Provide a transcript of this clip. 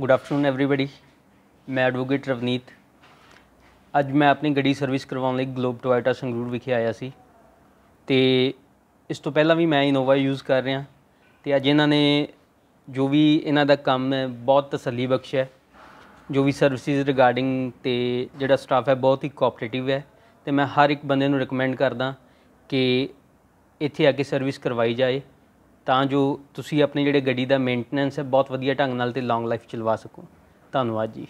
good afternoon everyone ਮੈਂ advocate Ravneet ਅੱਜ ਮੈਂ ਆਪਣੀ ਗੱਡੀ ਸਰਵਿਸ ਕਰਵਾਉਣ ਲਈ ਗਲੋਬ ਟੋਇਟਾ ਸੰਗਰੂਰ ਵਿਖੇ ਆਇਆ ਸੀ ਤੇ ਇਸ ਤੋਂ ਪਹਿਲਾਂ ਵੀ ਮੈਂ ਇਨੋਵਾ ਯੂਜ਼ ਕਰ ਰਿਹਾ ਤੇ ਅੱਜ ਇਹਨਾਂ ਨੇ ਜੋ ਵੀ ਇਹਨਾਂ ਦਾ ਕੰਮ ਹੈ ਬਹੁਤ ਤਸੱਲੀ ਬਖਸ਼ ਹੈ ਜੋ ਵੀ ਸਰਵਿਸਿਜ਼ ਰਿਗਾਰਡਿੰਗ ਤੇ ਜਿਹੜਾ ਸਟਾਫ ਹੈ ਬਹੁਤ ਹੀ ਕੋਆਪਰੇਟਿਵ ਹੈ ਤੇ ਮੈਂ ਹਰ ਇੱਕ ਬੰਦੇ ਨੂੰ ਰეკਮੈਂਡ ਕਰਦਾ ਕਿ ਇੱਥੇ ਆ ਕੇ ਸਰਵਿਸ ਕਰਵਾਈ ਜਾਏ ਤਾਂ ਜੋ ਤੁਸੀਂ ਆਪਣੇ ਜਿਹੜੇ ਗੱਡੀ ਦਾ ਮੇਨਟੇਨੈਂਸ ਹੈ ਬਹੁਤ ਵਧੀਆ ਢੰਗ ਨਾਲ ਤੇ ਲੌਂਗ ਲਾਈਫ ਚਲਵਾ ਸਕੋ ਧੰਨਵਾਦ ਜੀ